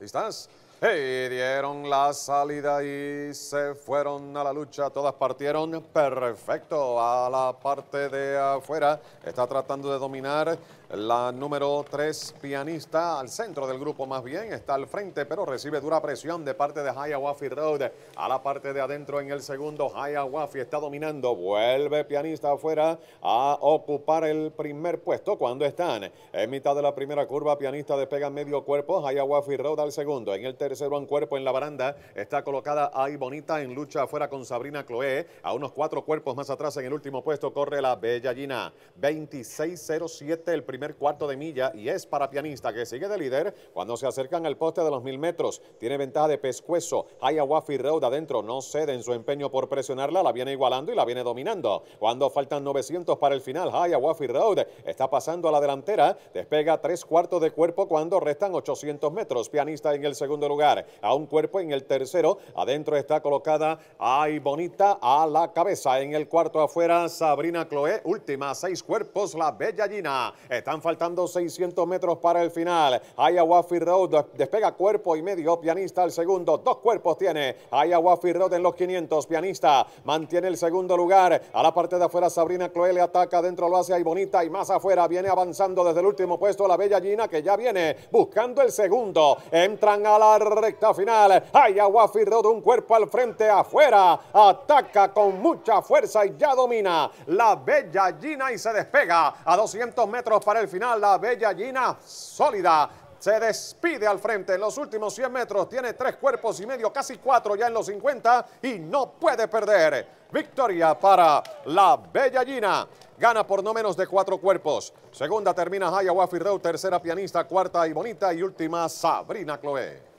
Estás? Y dieron la salida y se fueron a la lucha. Todas partieron perfecto a la parte de afuera. Está tratando de dominar la número 3 pianista al centro del grupo más bien. Está al frente, pero recibe dura presión de parte de Hiawafi Road. A la parte de adentro en el segundo, Hiawafi está dominando. Vuelve pianista afuera a ocupar el primer puesto cuando están en mitad de la primera curva. Pianista despega medio cuerpo. Hiawafi Road al segundo. En el tercero tercero en cuerpo en la baranda. Está colocada ahí bonita en lucha afuera con Sabrina Cloé. A unos cuatro cuerpos más atrás en el último puesto corre la Bella Gina. 26.07 el primer cuarto de milla y es para pianista que sigue de líder cuando se acercan al poste de los mil metros. Tiene ventaja de pescuezo. Hayawafi Road adentro no cede en su empeño por presionarla. La viene igualando y la viene dominando. Cuando faltan 900 para el final, Hayawafi Road está pasando a la delantera. Despega tres cuartos de cuerpo cuando restan 800 metros. Pianista en el segundo lugar a un cuerpo en el tercero, adentro está colocada Ay Bonita a la cabeza. En el cuarto afuera, Sabrina Chloé, última, seis cuerpos, la Bella Gina. Están faltando 600 metros para el final. Aya Wafi Road despega cuerpo y medio, pianista al segundo, dos cuerpos tiene. Aya Wafi Road en los 500, pianista mantiene el segundo lugar. A la parte de afuera, Sabrina Chloé le ataca, dentro lo hace Ay Bonita y más afuera viene avanzando desde el último puesto la Bella Gina que ya viene buscando el segundo. Entran a la recta final. Ayaguafi de un cuerpo al frente afuera. Ataca con mucha fuerza y ya domina la Bella Gina y se despega a 200 metros para el final. La Bella Gina sólida se despide al frente en los últimos 100 metros, tiene tres cuerpos y medio, casi cuatro ya en los 50 y no puede perder. Victoria para la Bella Gina. Gana por no menos de cuatro cuerpos. Segunda termina Haya Wafi Tercera pianista, cuarta y bonita y última Sabrina Chloé.